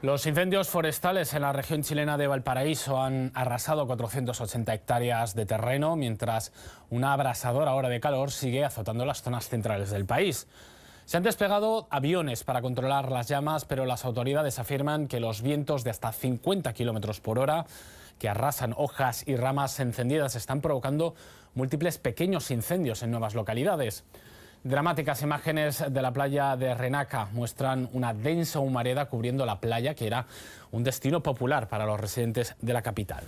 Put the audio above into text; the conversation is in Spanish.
Los incendios forestales en la región chilena de Valparaíso han arrasado 480 hectáreas de terreno, mientras una abrasadora hora de calor sigue azotando las zonas centrales del país. Se han desplegado aviones para controlar las llamas, pero las autoridades afirman que los vientos de hasta 50 kilómetros por hora que arrasan hojas y ramas encendidas están provocando múltiples pequeños incendios en nuevas localidades. Dramáticas imágenes de la playa de Renaca muestran una densa humareda cubriendo la playa, que era un destino popular para los residentes de la capital.